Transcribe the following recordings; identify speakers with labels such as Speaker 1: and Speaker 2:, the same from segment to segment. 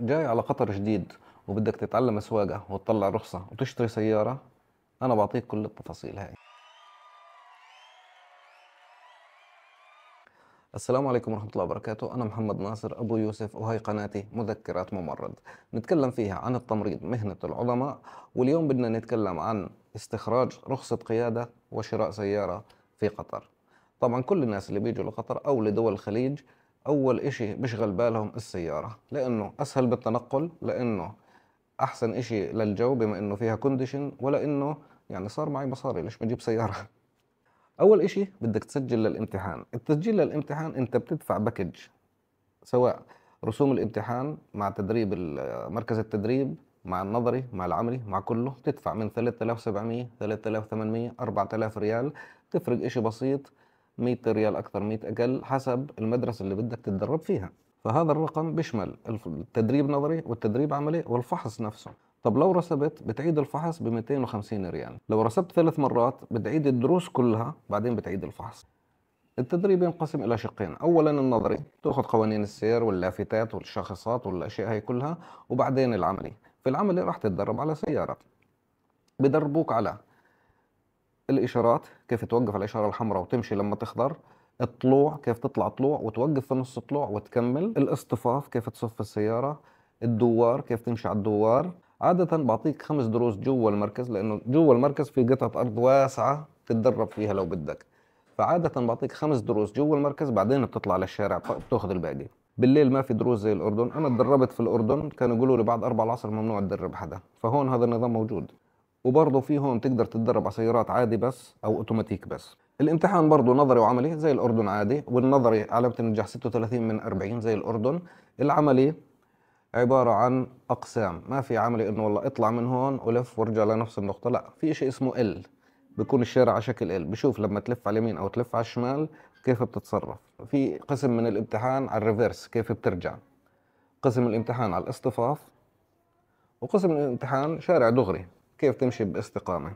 Speaker 1: جاي على قطر جديد وبدك تتعلم سواقة وتطلع رخصة وتشتري سيارة أنا بعطيك كل التفاصيل هاي السلام عليكم ورحمة الله وبركاته أنا محمد ناصر أبو يوسف وهي قناتي مذكرات ممرض نتكلم فيها عن التمريض مهنة العظماء واليوم بدنا نتكلم عن استخراج رخصة قيادة وشراء سيارة في قطر طبعا كل الناس اللي بيجوا لقطر أو لدول الخليج اول إشي بشغل بالهم السيارة لانه اسهل بالتنقل لانه احسن إشي للجو بما انه فيها كونديشن ولا انه يعني صار معي مصاري ليش بجيب سيارة اول إشي بدك تسجل للامتحان التسجيل للامتحان انت بتدفع باكج سواء رسوم الامتحان مع تدريب مركز التدريب مع النظري مع العملي مع كله تدفع من 3700 3800 4000 ريال تفرق إشي بسيط 100 ريال أكثر 100 أقل حسب المدرسة اللي بدك تتدرب فيها فهذا الرقم بيشمل التدريب نظري والتدريب عملي والفحص نفسه طب لو رسبت بتعيد الفحص ب 250 ريال لو رسبت ثلاث مرات بتعيد الدروس كلها بعدين بتعيد الفحص التدريب ينقسم إلى شقين أولا النظري تأخذ قوانين السير واللافتات والشاخصات والأشياء هي كلها وبعدين العملي في العملي راح تتدرب على سيارة بدربوك على الاشارات كيف توقف على الاشاره الحمراء وتمشي لما تخضر الطلوع كيف تطلع طلوع وتوقف في نص طلوع وتكمل الاصطفاف كيف تصف السياره الدوار كيف تمشي على الدوار عادة بعطيك خمس دروس جوا المركز لأنه جوا المركز في قطعة أرض واسعة تتدرب فيها لو بدك فعادة بعطيك خمس دروس جوا المركز بعدين بتطلع للشارع بتاخذ الباقي بالليل ما في دروس زي الأردن أنا تدربت في الأردن كانوا يقولوا لي بعد أربع العصر ممنوع تدرب حدا فهون هذا النظام موجود وبرضه في هون تقدر تتدرب على سيارات عادي بس او اوتوماتيك بس الامتحان برضه نظري وعملي زي الاردن عادي والنظري علامه النجاح 36 من 40 زي الاردن العملي عبارة عن أقسام ما في عملي إنه والله اطلع من هون ولف وارجع لنفس النقطة لا في شيء اسمه ال بيكون الشارع على شكل ال بشوف لما تلف على اليمين أو تلف على الشمال كيف بتتصرف في قسم من الامتحان على الريفرس كيف بترجع قسم الامتحان على الاصطفاف وقسم الامتحان شارع دغري كيف تمشي باستقامة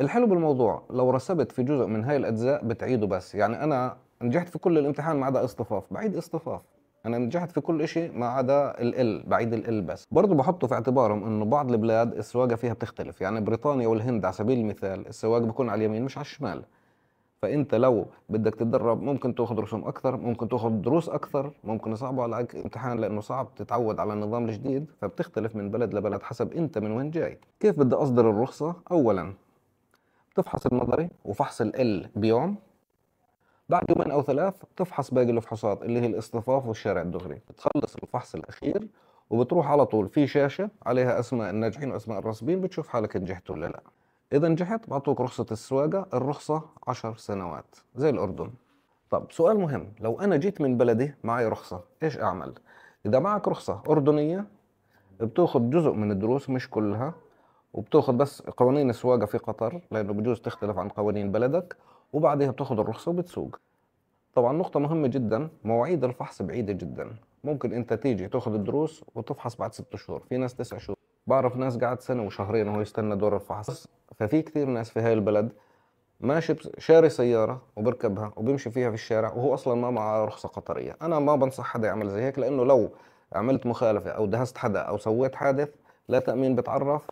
Speaker 1: الحلو بالموضوع لو رسبت في جزء من هاي الأجزاء بتعيده بس يعني أنا نجحت في كل الامتحان ما عدا اصطفاف بعيد اصطفاف انا نجحت في كل شيء ما عدا ال بعيد ال بس برضه بحطه في اعتبارهم انه بعض البلاد السواقه فيها بتختلف يعني بريطانيا والهند على سبيل المثال السواق بيكون على اليمين مش على الشمال فانت لو بدك تتدرب ممكن تاخذ رسوم اكثر ممكن تاخذ دروس اكثر ممكن يصعبوا عليك امتحان لانه صعب تتعود على النظام الجديد فبتختلف من بلد لبلد حسب انت من وين جاي كيف بدي اصدر الرخصه اولا بتفحص النظري وفحص ال بيوم بعد يومين او ثلاث بتفحص باقي الفحوصات اللي هي الاصطفاف والشارع الدغري بتخلص الفحص الاخير وبتروح على طول في شاشه عليها اسماء الناجحين واسماء الراسبين بتشوف حالك نجحت ولا لا اذا نجحت بعطوك رخصه السواقه الرخصه 10 سنوات زي الاردن طب سؤال مهم لو انا جيت من بلدي معي رخصه ايش اعمل اذا معك رخصه اردنيه بتاخذ جزء من الدروس مش كلها وبتاخذ بس قوانين السواقه في قطر لانه بجوز تختلف عن قوانين بلدك وبعدها بتاخذ الرخصه وبتسوق طبعا نقطه مهمه جدا مواعيد الفحص بعيده جدا ممكن انت تيجي تاخذ الدروس وتفحص بعد ست شهور في ناس تسع شهور بعرف ناس قعد سنه وشهرين وهو يستنى دور الفحص ففي كثير ناس في هاي البلد ماشي شاري سيارة وبركبها وبيمشي فيها في الشارع وهو أصلا ما معه رخصة قطرية أنا ما بنصح حدا يعمل زي هيك لأنه لو عملت مخالفة أو دهست حدا أو سويت حادث لا تأمين بتعرف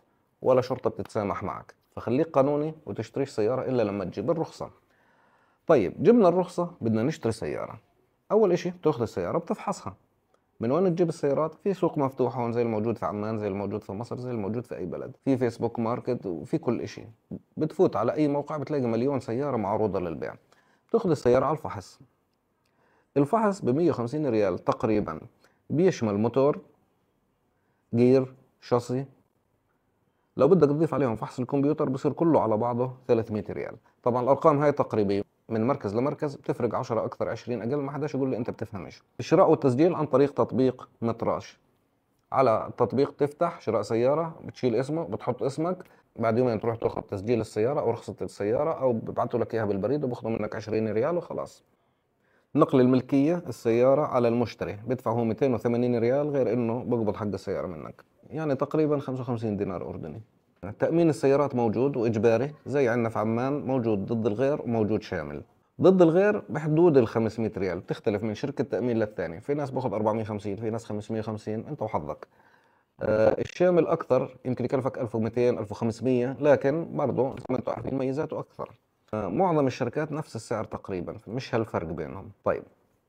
Speaker 1: ولا شرطة بتتسامح معك فخليك قانوني وتشتريش سيارة إلا لما تجيب الرخصة طيب جبنا الرخصة بدنا نشتري سيارة أول إشي بتاخذ السيارة بتفحصها من وين تجيب السيارات في سوق مفتوح هون زي الموجود في عمان زي الموجود في مصر زي الموجود في اي بلد في فيسبوك ماركت وفي كل شيء بتفوت على اي موقع بتلاقي مليون سياره معروضه للبيع بتاخذ السياره على الفحص الفحص ب 150 ريال تقريبا بيشمل موتور جير شاصي لو بدك تضيف عليهم فحص الكمبيوتر بصير كله على بعضه 300 ريال طبعا الارقام هاي تقريبيه من مركز لمركز بتفرق 10 اكثر 20 اقل ما حداش يقول لي انت بتفهمش الشراء والتسجيل عن طريق تطبيق متراش على التطبيق تفتح شراء سياره بتشيل اسمه بتحط اسمك بعد يومين تروح تاخذ تسجيل السياره او رخصه السياره او ببعثوا لك اياها بالبريد وباخذوا منك 20 ريال وخلاص نقل الملكيه السياره على المشتري بدفع هو 280 ريال غير انه بقبض حق السياره منك يعني تقريبا 55 دينار اردني تأمين السيارات موجود وإجباري زي عندنا في عمان موجود ضد الغير وموجود شامل ضد الغير بحدود ال 500 ريال بتختلف من شركة تأمين للثانية في ناس باخذ 450 في ناس 550 أنت وحظك آه الشامل أكثر يمكن يكلفك 1200 1500 لكن برضه زي ما أنتم عارفين ميزاته أكثر آه معظم الشركات نفس السعر تقريبا مش هالفرق بينهم طيب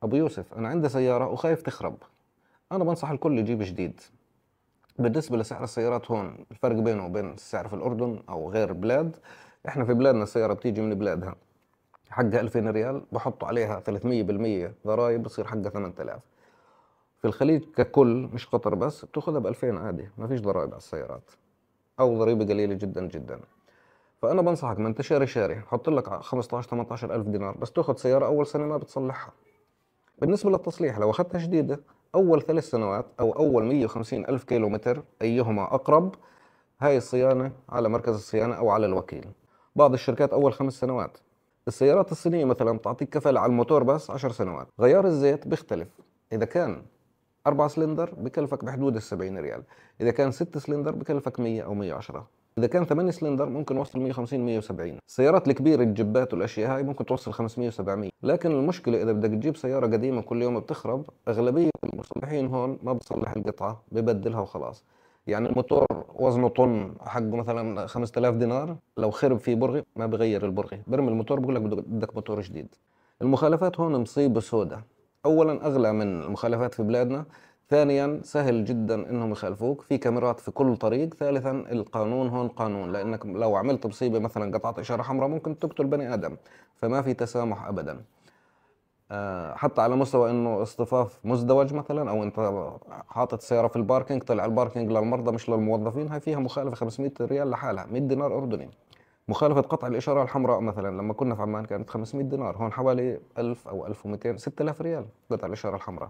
Speaker 1: أبو يوسف أنا عندي سيارة وخايف تخرب أنا بنصح الكل يجيب جديد بالنسبه لسعر السيارات هون الفرق بينه وبين السعر في الاردن او غير بلاد احنا في بلادنا السياره بتيجي من بلادها حقها 2000 ريال بحطوا عليها 300% ضرائب بصير حقها 8000 في الخليج ككل مش قطر بس بتاخذها ب 2000 عادي ما فيش ضرائب على السيارات او ضريبه قليله جدا جدا فانا بنصحك ما انت شاري شاري حط لك 15 18 الف دينار بس تاخذ سياره اول سنه ما بتصلحها بالنسبه للتصليح لو اخذتها جديده أول ثلاث سنوات أو أول 150 ألف كيلو متر أيهما أقرب هاي الصيانة على مركز الصيانة أو على الوكيل بعض الشركات أول خمس سنوات السيارات الصينية مثلا تعطيك كفالة على الموتور بس 10 سنوات غيار الزيت بيختلف إذا كان أربع سلندر بكلفك بحدود السبعين ريال إذا كان ست سلندر بكلفك 100 أو 110 اذا كان 8 سلندر ممكن وصل 150 170 السيارات الكبيره الجبات والاشياء هاي ممكن توصل 500 700 لكن المشكله اذا بدك تجيب سياره قديمه كل يوم بتخرب اغلبيه المصلحين هون ما بصلح القطعه ببدلها وخلاص يعني الموتور وزنه طن حقه مثلا 5000 دينار لو خرب فيه برغي ما بغير البرغي برمي الموتور بقول لك بدك موتور جديد المخالفات هون مصيبه سوداء اولا اغلى من المخالفات في بلادنا ثانيا سهل جدا انهم يخالفوك في كاميرات في كل طريق ثالثا القانون هون قانون لانك لو عملت مصيبه مثلا قطعت اشاره حمراء ممكن تقتل بني ادم فما في تسامح ابدا آه، حتى على مستوى انه اصطفاف مزدوج مثلا او انت حاطط سياره في الباركينج طلع الباركينج للمرضى مش للموظفين هاي فيها مخالفه 500 ريال لحالها 100 دينار اردني مخالفه قطع الاشاره الحمراء مثلا لما كنا في عمان كانت 500 دينار هون حوالي 1000 او 1200 6000 ريال قطع الاشاره الحمراء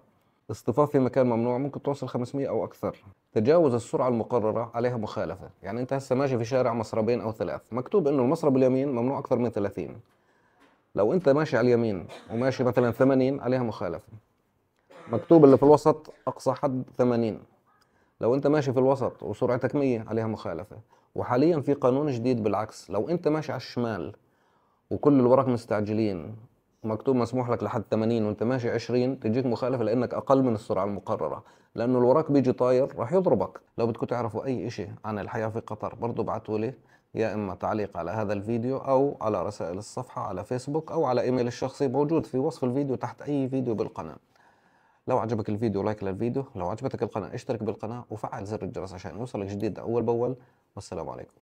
Speaker 1: اصطفاف في مكان ممنوع ممكن توصل 500 او اكثر تجاوز السرعه المقرره عليها مخالفه يعني انت هسه ماشي في شارع مصربين او ثلاث مكتوب انه المصرب اليمين ممنوع اكثر من 30 لو انت ماشي على اليمين وماشي مثلا 80 عليها مخالفه مكتوب اللي في الوسط اقصى حد 80 لو انت ماشي في الوسط وسرعتك 100 عليها مخالفه وحاليا في قانون جديد بالعكس لو انت ماشي على الشمال وكل الورق مستعجلين مكتوب مسموح لك لحد 80 وانت ماشي 20 تجيك مخالفه لانك اقل من السرعه المقرره لانه اللي وراك بيجي طاير راح يضربك لو بدكم تعرفوا اي شيء عن الحياه في قطر برضه ابعتوا لي يا اما تعليق على هذا الفيديو او على رسائل الصفحه على فيسبوك او على ايميل الشخصي موجود في وصف الفيديو تحت اي فيديو بالقناه لو عجبك الفيديو لايك للفيديو لو عجبتك القناه اشترك بالقناه وفعل زر الجرس عشان يوصلك جديد اول باول والسلام عليكم